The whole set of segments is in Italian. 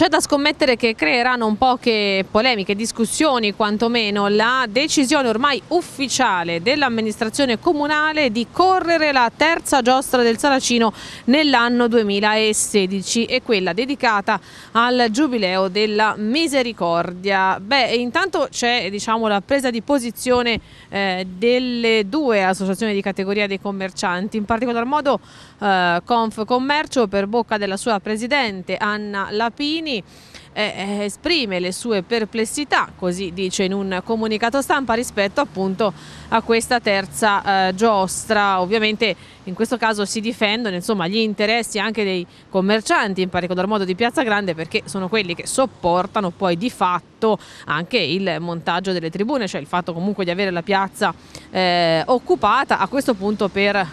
C'è da scommettere che creeranno un poche polemiche, discussioni quantomeno la decisione ormai ufficiale dell'amministrazione comunale di correre la terza giostra del Saracino nell'anno 2016 e quella dedicata al giubileo della misericordia. Beh, intanto c'è diciamo, la presa di posizione eh, delle due associazioni di categoria dei commercianti, in particolar modo eh, Commercio per bocca della sua presidente Anna Lapini Salvini eh, eh, esprime le sue perplessità, così dice in un comunicato stampa rispetto appunto a questa terza eh, giostra. Ovviamente in questo caso si difendono insomma, gli interessi anche dei commercianti, in particolar modo di Piazza Grande, perché sono quelli che sopportano poi di fatto anche il montaggio delle tribune, cioè il fatto comunque di avere la piazza eh, occupata a questo punto per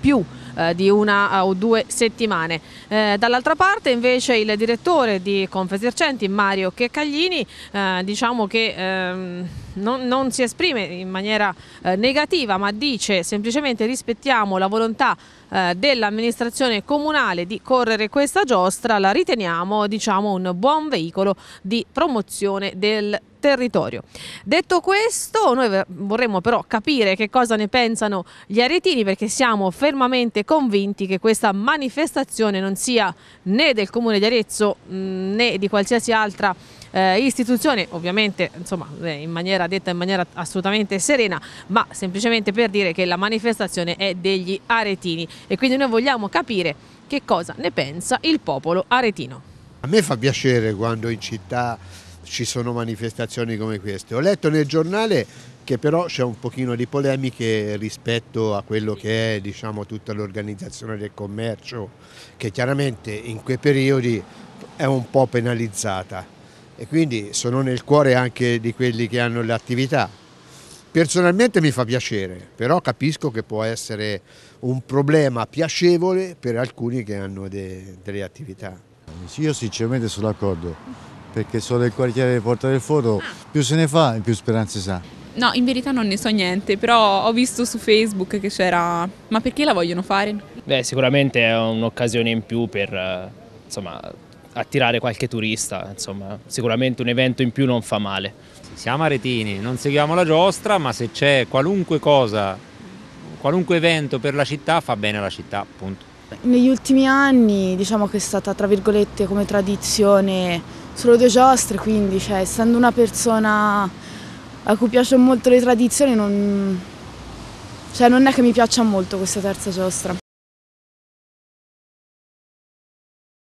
più eh, di una o due settimane. Eh, dall'altra parte invece il direttore di Confesercenti Mario Checcaglini eh, diciamo che ehm, non, non, si esprime in maniera eh, negativa ma dice semplicemente rispettiamo la volontà dell'amministrazione comunale di correre questa giostra, la riteniamo diciamo, un buon veicolo di promozione del territorio territorio. Detto questo, noi vorremmo però capire che cosa ne pensano gli aretini perché siamo fermamente convinti che questa manifestazione non sia né del Comune di Arezzo né di qualsiasi altra eh, istituzione, ovviamente insomma, eh, in maniera detta in maniera assolutamente serena, ma semplicemente per dire che la manifestazione è degli aretini e quindi noi vogliamo capire che cosa ne pensa il popolo aretino. A me fa piacere quando in città ci sono manifestazioni come queste. Ho letto nel giornale che però c'è un pochino di polemiche rispetto a quello che è diciamo, tutta l'organizzazione del commercio, che chiaramente in quei periodi è un po' penalizzata e quindi sono nel cuore anche di quelli che hanno le attività. Personalmente mi fa piacere, però capisco che può essere un problema piacevole per alcuni che hanno de, delle attività. Io sinceramente sono d'accordo, perché sono del quartiere Porta del Foro, ah. più se ne fa e più speranze si ha. No, in verità non ne so niente, però ho visto su Facebook che c'era... Ma perché la vogliono fare? Beh, sicuramente è un'occasione in più per, eh, insomma, attirare qualche turista, insomma, sicuramente un evento in più non fa male. Siamo aretini, non seguiamo la giostra, ma se c'è qualunque cosa, qualunque evento per la città, fa bene alla città, appunto. Negli ultimi anni diciamo che è stata tra virgolette come tradizione solo due giostre, quindi cioè, essendo una persona a cui piacciono molto le tradizioni non, cioè, non è che mi piaccia molto questa terza giostra.